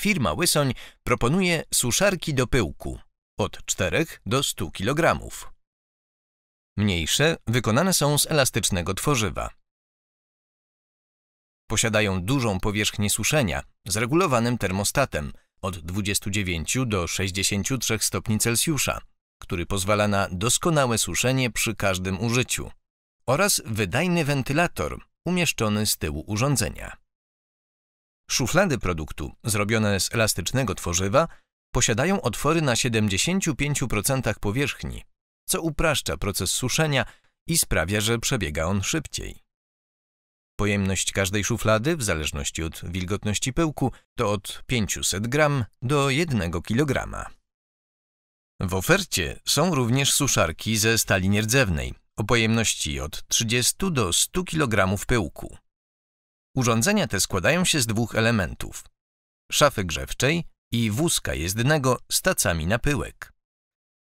Firma Łysoń proponuje suszarki do pyłku od 4 do 100 kg. Mniejsze wykonane są z elastycznego tworzywa. Posiadają dużą powierzchnię suszenia z regulowanym termostatem od 29 do 63 stopni Celsjusza, który pozwala na doskonałe suszenie przy każdym użyciu oraz wydajny wentylator umieszczony z tyłu urządzenia. Szuflady produktu, zrobione z elastycznego tworzywa, posiadają otwory na 75% powierzchni, co upraszcza proces suszenia i sprawia, że przebiega on szybciej. Pojemność każdej szuflady, w zależności od wilgotności pyłku, to od 500 gram do 1 kg. W ofercie są również suszarki ze stali nierdzewnej o pojemności od 30 do 100 kg pyłku. Urządzenia te składają się z dwóch elementów. Szafy grzewczej i wózka jezdnego z tacami na pyłek.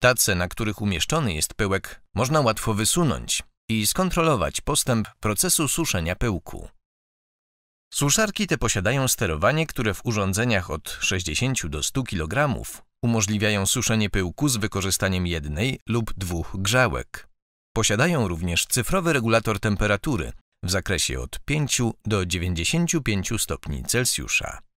Tace, na których umieszczony jest pyłek, można łatwo wysunąć i skontrolować postęp procesu suszenia pyłku. Suszarki te posiadają sterowanie, które w urządzeniach od 60 do 100 kg umożliwiają suszenie pyłku z wykorzystaniem jednej lub dwóch grzałek. Posiadają również cyfrowy regulator temperatury, w zakresie od 5 do 95 stopni Celsjusza.